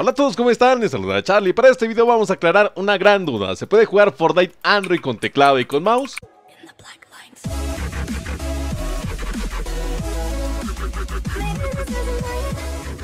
Hola a todos, ¿cómo están? Les saluda Charlie. Para este video vamos a aclarar una gran duda. ¿Se puede jugar Fortnite Android con teclado y con mouse?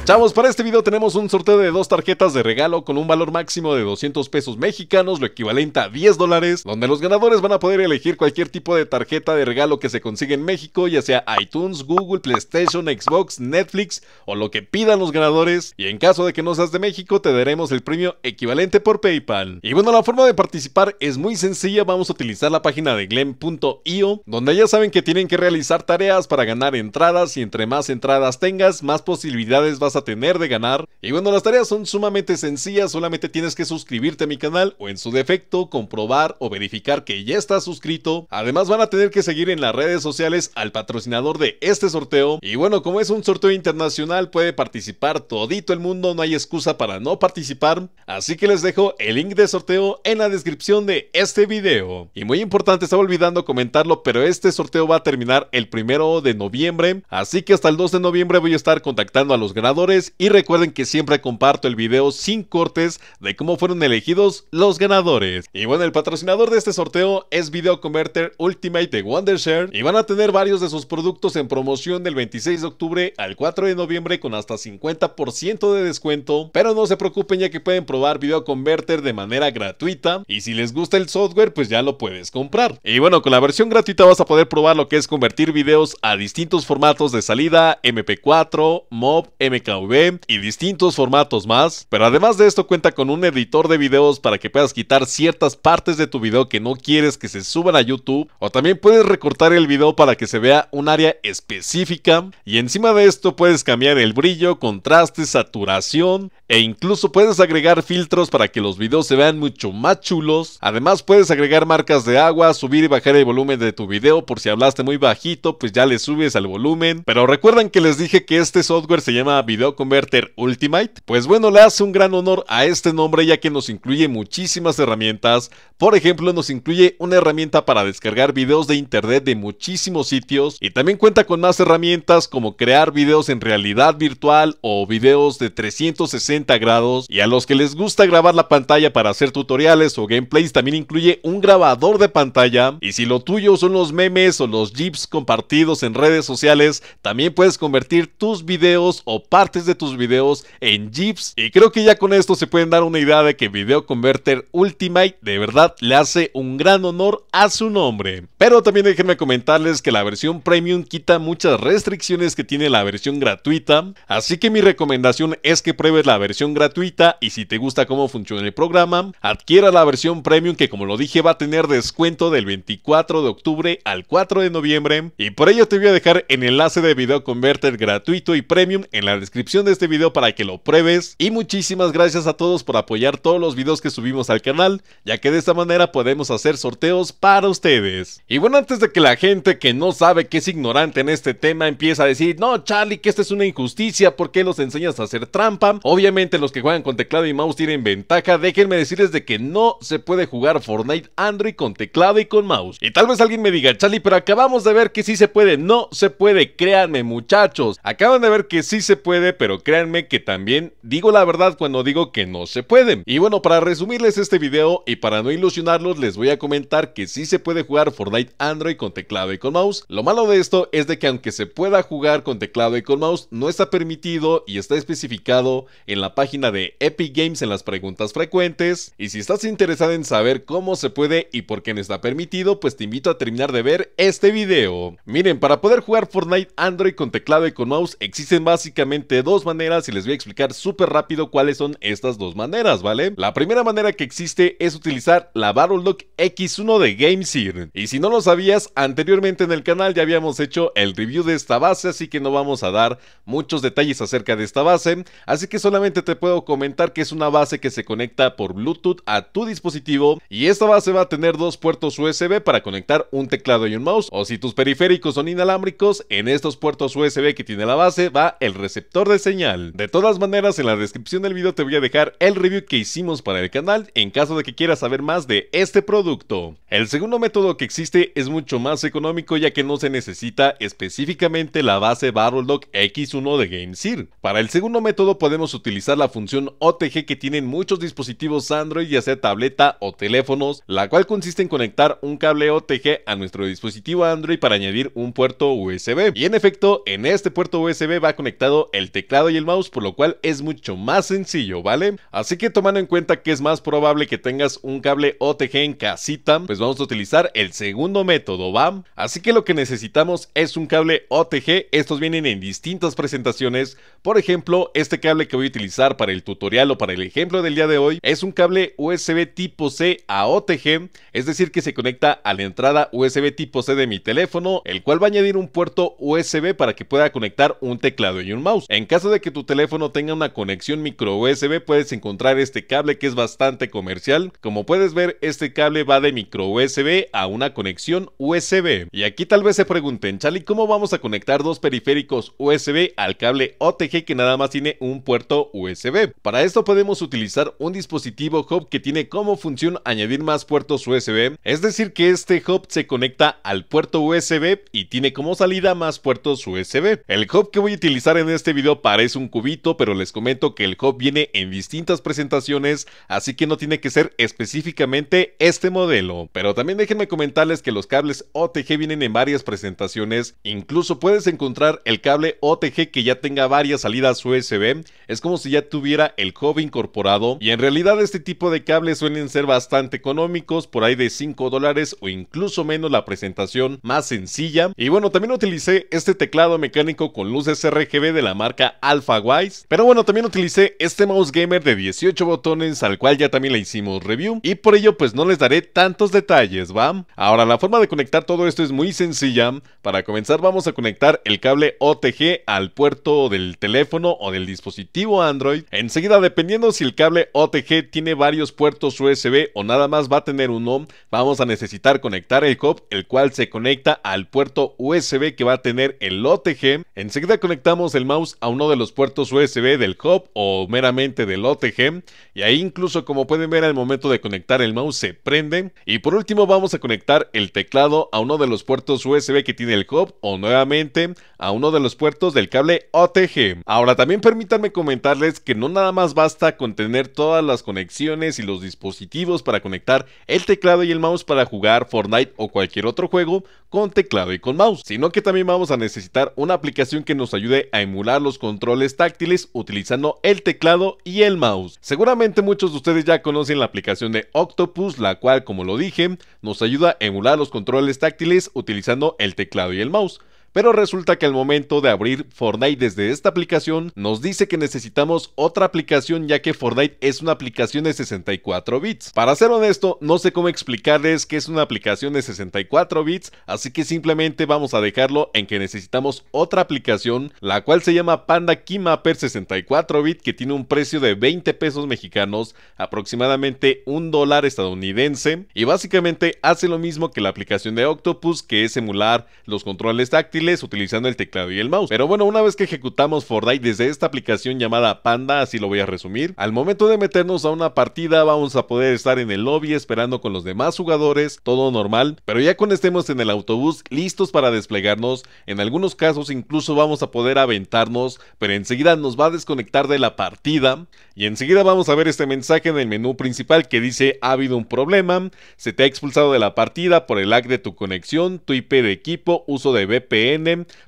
Chavos, para este video tenemos un sorteo de dos tarjetas de regalo con un valor máximo de 200 pesos mexicanos, lo equivalente a 10 dólares, donde los ganadores van a poder elegir cualquier tipo de tarjeta de regalo que se consiga en México, ya sea iTunes, Google, PlayStation, Xbox, Netflix o lo que pidan los ganadores. Y en caso de que no seas de México, te daremos el premio equivalente por PayPal. Y bueno, la forma de participar es muy sencilla, vamos a utilizar la página de glen.io, donde ya saben que tienen que realizar tareas para ganar entradas y entre más entradas tengas, más posibilidades vas a tener de ganar. Y bueno, las tareas son sumamente sencillas, solamente tienes que suscribirte a mi canal o en su defecto comprobar o verificar que ya estás suscrito. Además van a tener que seguir en las redes sociales al patrocinador de este sorteo. Y bueno, como es un sorteo internacional puede participar todito el mundo, no hay excusa para no participar. Así que les dejo el link de sorteo en la descripción de este video. Y muy importante, estaba olvidando comentarlo, pero este sorteo va a terminar el primero de noviembre. Así que hasta el 2 de noviembre voy a estar contactando a los ganadores y recuerden que siempre comparto el video sin cortes de cómo fueron elegidos los ganadores. Y bueno, el patrocinador de este sorteo es Video Converter Ultimate de Wondershare y van a tener varios de sus productos en promoción del 26 de octubre al 4 de noviembre con hasta 50% de descuento, pero no se preocupen ya que pueden probar Video Converter de manera gratuita y si les gusta el software pues ya lo puedes comprar. Y bueno, con la versión gratuita vas a poder probar lo que es convertir videos a distintos formatos de salida MP4, MOV, MK KV y distintos formatos más, pero además de esto cuenta con un editor de videos para que puedas quitar ciertas partes de tu video que no quieres que se suban a YouTube, o también puedes recortar el video para que se vea un área específica, y encima de esto puedes cambiar el brillo, contraste, saturación, e incluso puedes agregar filtros para que los videos se vean mucho más chulos. Además puedes agregar marcas de agua, subir y bajar el volumen de tu video por si hablaste muy bajito, pues ya le subes al volumen. Pero recuerdan que les dije que este software se llama Video Converter Ultimate? Pues bueno, le hace un gran honor a este nombre ya que nos incluye muchísimas herramientas. Por ejemplo, nos incluye una herramienta para descargar videos de internet de muchísimos sitios y también cuenta con más herramientas como crear videos en realidad virtual o videos de 360 grados y a los que les gusta grabar la pantalla para hacer tutoriales o gameplays también incluye un grabador de pantalla y si lo tuyo son los memes o los GIFs compartidos en redes sociales, también puedes convertir tus videos o partes de tus videos en GIFs. Y creo que ya con esto se pueden dar una idea de que Video Converter Ultimate de verdad le hace un gran honor a su nombre. Pero también déjenme comentarles que la versión Premium quita muchas restricciones que tiene la versión gratuita. Así que mi recomendación es que pruebes la versión gratuita y si te gusta cómo funciona el programa, adquiera la versión Premium que como lo dije va a tener descuento del 24 de octubre al 4 de noviembre. Y por ello te voy a dejar el enlace de Video Converter gratuito y Premium en la descripción de este video para que lo pruebes. Y muchísimas gracias a todos por apoyar todos los videos que subimos al canal, ya que de esta manera podemos hacer sorteos para ustedes. Y bueno, antes de que la gente que no sabe que es ignorante en este tema empiece a decir, no Charlie, que esta es una injusticia, ¿por qué los enseñas a hacer trampa? Obviamente los que juegan con teclado y mouse tienen ventaja, déjenme decirles de que no se puede jugar Fortnite Android con teclado y con mouse. Y tal vez alguien me diga, Charlie, pero acabamos de ver que sí se puede, no se puede, créanme muchachos, acaban de ver que sí se puede pero créanme que también digo la verdad cuando digo que no se pueden Y bueno, para resumirles este video y para no ilusionarlos, les voy a comentar que sí se puede jugar Fortnite Android con teclado y con mouse. Lo malo de esto es de que aunque se pueda jugar con teclado y con mouse, no está permitido y está especificado en la página de Epic Games en las preguntas frecuentes. Y si estás interesado en saber cómo se puede y por qué no está permitido, pues te invito a terminar de ver este video. Miren, para poder jugar Fortnite Android con teclado y con mouse existen básicamente de dos maneras y les voy a explicar súper rápido cuáles son estas dos maneras, ¿vale? La primera manera que existe es utilizar la Battle Lock X1 de GameSir. Y si no lo sabías, anteriormente en el canal ya habíamos hecho el review de esta base, así que no vamos a dar muchos detalles acerca de esta base, así que solamente te puedo comentar que es una base que se conecta por Bluetooth a tu dispositivo y esta base va a tener dos puertos USB para conectar un teclado y un mouse, o si tus periféricos son inalámbricos, en estos puertos USB que tiene la base va el receptor de señal. De todas maneras, en la descripción del video te voy a dejar el review que hicimos para el canal en caso de que quieras saber más de este producto. El segundo método que existe es mucho más económico ya que no se necesita específicamente la base BattleDoc X1 de GameSir. Para el segundo método podemos utilizar la función OTG que tienen muchos dispositivos Android ya sea tableta o teléfonos, la cual consiste en conectar un cable OTG a nuestro dispositivo Android para añadir un puerto USB. Y en efecto, en este puerto USB va conectado el teclado y el mouse, por lo cual es mucho más sencillo, ¿vale? Así que tomando en cuenta que es más probable que tengas un cable OTG en casita, pues vamos a utilizar el segundo método, ¿va? Así que lo que necesitamos es un cable OTG, estos vienen en distintas presentaciones, por ejemplo, este cable que voy a utilizar para el tutorial o para el ejemplo del día de hoy es un cable USB tipo C a OTG, es decir que se conecta a la entrada USB tipo C de mi teléfono, el cual va a añadir un puerto USB para que pueda conectar un teclado y un mouse. En caso de que tu teléfono tenga una conexión micro USB, puedes encontrar este cable que es bastante comercial. Como puedes ver, este cable va de micro USB a una conexión USB. Y aquí tal vez se pregunten, Charlie, ¿cómo vamos a conectar dos periféricos USB al cable OTG que nada más tiene un puerto USB? Para esto podemos utilizar un dispositivo hub que tiene como función añadir más puertos USB, es decir que este hub se conecta al puerto USB y tiene como salida más puertos USB. El hub que voy a utilizar en este video parece un cubito, pero les comento que el hub viene en distintas presentaciones, así que no tiene que ser específicamente este modelo. Pero también déjenme comentarles que los cables OTG vienen en varias presentaciones, incluso puedes encontrar el cable OTG que ya tenga varias salidas USB, es como si ya tuviera el hub incorporado, y en realidad este tipo de cables suelen ser bastante económicos, por ahí de 5 dólares o incluso menos la presentación más sencilla. Y bueno, también utilicé este teclado mecánico con luces RGB de la marca AlphaWise. Pero bueno, también utilicé este mouse gamer de 18 botones al cual ya también le hicimos review y por ello pues no les daré tantos detalles, ¿va? Ahora la forma de conectar todo esto es muy sencilla. Para comenzar vamos a conectar el cable OTG al puerto del teléfono o del dispositivo Android. Enseguida dependiendo si el cable OTG tiene varios puertos USB o nada más va a tener uno, vamos a necesitar conectar el COP el cual se conecta al puerto USB que va a tener el OTG. Enseguida conectamos el mouse a uno de los puertos USB del hub o meramente del OTG y ahí incluso como pueden ver al momento de conectar el mouse se prende y por último vamos a conectar el teclado a uno de los puertos USB que tiene el hub o nuevamente a uno de los puertos del cable OTG. Ahora también permítanme comentarles que no nada más basta con tener todas las conexiones y los dispositivos para conectar el teclado y el mouse para jugar Fortnite o cualquier otro juego con teclado y con mouse, sino que también vamos a necesitar una aplicación que nos ayude a emular los controles táctiles utilizando el teclado y el mouse. Seguramente muchos de ustedes ya conocen la aplicación de Octopus, la cual, como lo dije, nos ayuda a emular los controles táctiles utilizando el teclado y el mouse. Pero resulta que al momento de abrir Fortnite desde esta aplicación, nos dice que necesitamos otra aplicación ya que Fortnite es una aplicación de 64 bits. Para ser honesto, no sé cómo explicarles que es una aplicación de 64 bits, así que simplemente vamos a dejarlo en que necesitamos otra aplicación, la cual se llama Panda Keymapper 64 bit que tiene un precio de 20 pesos mexicanos, aproximadamente un dólar estadounidense, y básicamente hace lo mismo que la aplicación de Octopus que es emular los controles táctiles utilizando el teclado y el mouse. Pero bueno, una vez que ejecutamos Fortnite desde esta aplicación llamada Panda, así lo voy a resumir, al momento de meternos a una partida vamos a poder estar en el lobby esperando con los demás jugadores, todo normal, pero ya cuando estemos en el autobús listos para desplegarnos, en algunos casos incluso vamos a poder aventarnos, pero enseguida nos va a desconectar de la partida y enseguida vamos a ver este mensaje en el menú principal que dice ha habido un problema, se te ha expulsado de la partida por el lag de tu conexión, tu IP de equipo, uso de VPN,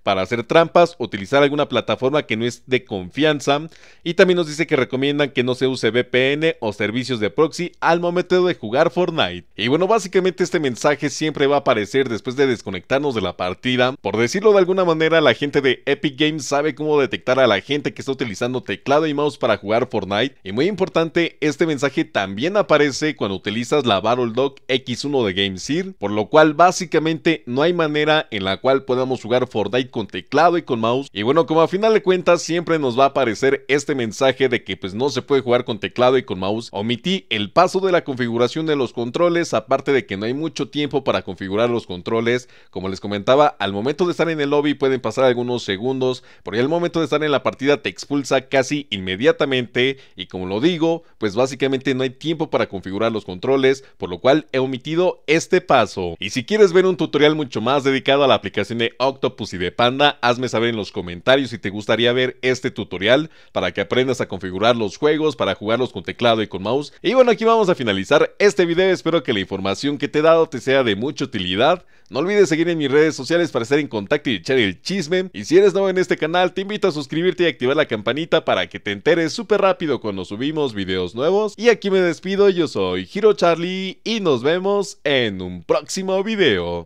para hacer trampas, utilizar alguna plataforma que no es de confianza. Y también nos dice que recomiendan que no se use VPN o servicios de proxy al momento de jugar Fortnite. Y bueno, básicamente este mensaje siempre va a aparecer después de desconectarnos de la partida. Por decirlo de alguna manera, la gente de Epic Games sabe cómo detectar a la gente que está utilizando teclado y mouse para jugar Fortnite. Y muy importante, este mensaje también aparece cuando utilizas la Battle Dog X1 de GameSir, por lo cual básicamente no hay manera en la cual podamos jugar Fordite con teclado y con mouse. Y bueno, como a final de cuentas siempre nos va a aparecer este mensaje de que pues no se puede jugar con teclado y con mouse, omití el paso de la configuración de los controles, aparte de que no hay mucho tiempo para configurar los controles. Como les comentaba, al momento de estar en el lobby pueden pasar algunos segundos, pero ya al momento de estar en la partida te expulsa casi inmediatamente y como lo digo, pues básicamente no hay tiempo para configurar los controles, por lo cual he omitido este paso. Y si quieres ver un tutorial mucho más dedicado a la aplicación de Octo Octopus de Panda, hazme saber en los comentarios si te gustaría ver este tutorial para que aprendas a configurar los juegos, para jugarlos con teclado y con mouse. Y bueno, aquí vamos a finalizar este video, espero que la información que te he dado te sea de mucha utilidad. No olvides seguir en mis redes sociales para estar en contacto y echar el chisme. Y si eres nuevo en este canal, te invito a suscribirte y activar la campanita para que te enteres súper rápido cuando subimos videos nuevos. Y aquí me despido, yo soy Hiro Charlie y nos vemos en un próximo video.